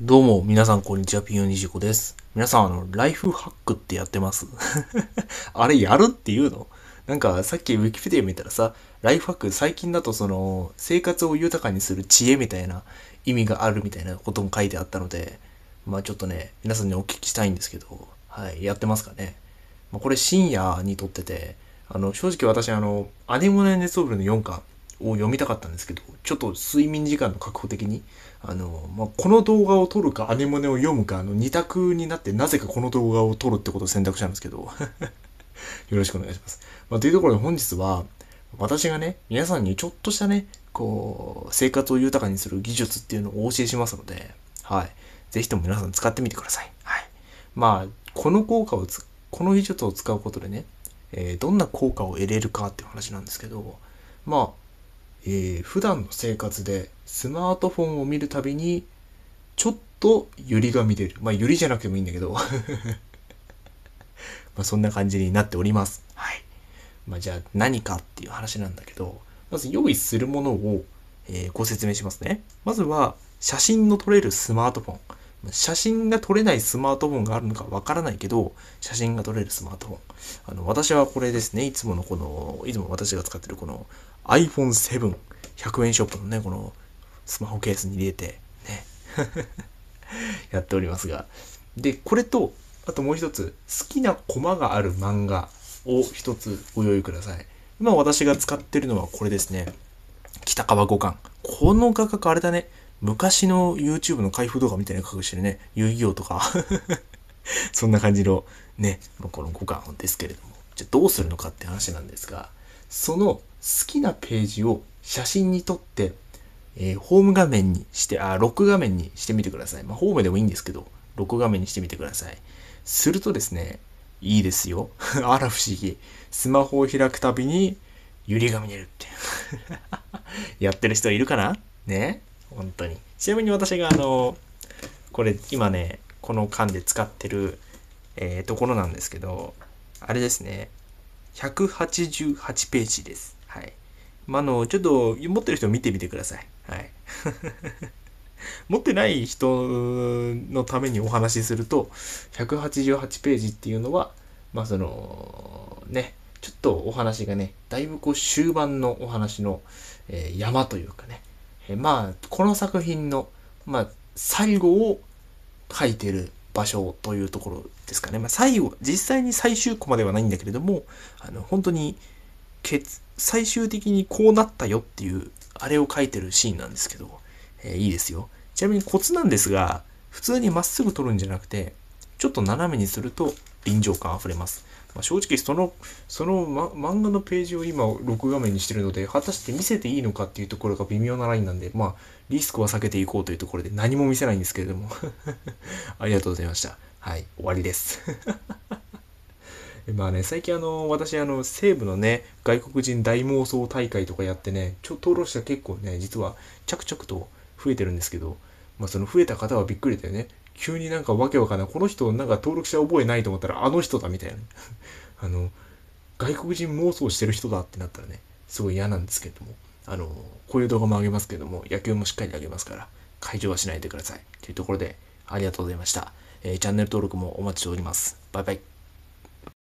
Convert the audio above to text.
どうも、皆さん、こんにちは。ピンヨニジコです。皆さん、あの、ライフハックってやってます あれ、やるって言うのなんか、さっきウィキペディア見たらさ、ライフハック、最近だとその、生活を豊かにする知恵みたいな意味があるみたいなことも書いてあったので、まあちょっとね、皆さんにお聞きしたいんですけど、はい、やってますかね。まあ、これ、深夜に撮ってて、あの、正直私、あの、アネモネネソブルの4巻、を読みたかったんですけど、ちょっと睡眠時間の確保的に、あの、まあ、この動画を撮るか、アネモネを読むか、あの、二択になって、なぜかこの動画を撮るってことを選択したんですけど、よろしくお願いします。まあ、というところで本日は、私がね、皆さんにちょっとしたね、こう、生活を豊かにする技術っていうのをお教えしますので、はい。ぜひとも皆さん使ってみてください。はい。まあ、この効果をつ、この技術を使うことでね、えー、どんな効果を得れるかっていう話なんですけど、まあ、えー、普段の生活でスマートフォンを見るたびに、ちょっと揺りが見れる。まあ、ユりじゃなくてもいいんだけど まそんな感じになっております。はい。まあ、じゃあ何かっていう話なんだけど、まず用意するものを、えー、ご説明しますね。まずは、写真の撮れるスマートフォン。写真が撮れないスマートフォンがあるのかわからないけど、写真が撮れるスマートフォン。あの、私はこれですね、いつものこの、いつも私が使ってるこの iPhone7、100円ショップのね、このスマホケースに入れて、ね、やっておりますが。で、これと、あともう一つ、好きなコマがある漫画を一つご用意ください。今私が使ってるのはこれですね。北川五冠この画角あれだね。昔の YouTube の開封動画みたいな格好してるね、遊戯王とか そんな感じのね、この5巻ですけれども、じゃあどうするのかって話なんですが、その好きなページを写真に撮って、えー、ホーム画面にして、あ、ロック画面にしてみてください。まあ、ホームでもいいんですけど、ロック画面にしてみてください。するとですね、いいですよ。あら不思議。スマホを開くたびに、ゆりが見えるって。やってる人いるかなね本当にちなみに私があのこれ今ねこの缶で使ってる、えー、ところなんですけどあれですね188ページですはいまあのちょっと持ってる人見てみてくださいはい 持ってない人のためにお話しすると188ページっていうのはまあそのねちょっとお話がねだいぶこう終盤のお話の、えー、山というかねえまあ、この作品の、まあ、最後を書いてる場所というところですかね。まあ、最後、実際に最終コマではないんだけれども、あの、本当に、最終的にこうなったよっていう、あれを書いてるシーンなんですけど、えー、いいですよ。ちなみにコツなんですが、普通にまっすぐ撮るんじゃなくて、ちょっと斜めにすると、臨場感あふれます。まあ、正直その、その、ま、漫画のページを今、録画面にしてるので、果たして見せていいのかっていうところが微妙なラインなんで、まあ、リスクは避けていこうというところで何も見せないんですけれども ありがとうございました。はい、終わりです まあね、最近あの、私あの、西部のね、外国人大妄想大会とかやってね、ちょ登録者結構ね、実は着々と増えてるんですけど、まあその増えた方はびっくりだよね。急になんかわけわかんない。この人なんか登録者覚えないと思ったらあの人だみたいな。あの、外国人妄想してる人だってなったらね、すごい嫌なんですけども。あの、こういう動画も上げますけども、野球もしっかり上げますから、会場はしないでください。というところで、ありがとうございました。えー、チャンネル登録もお待ちしております。バイバイ。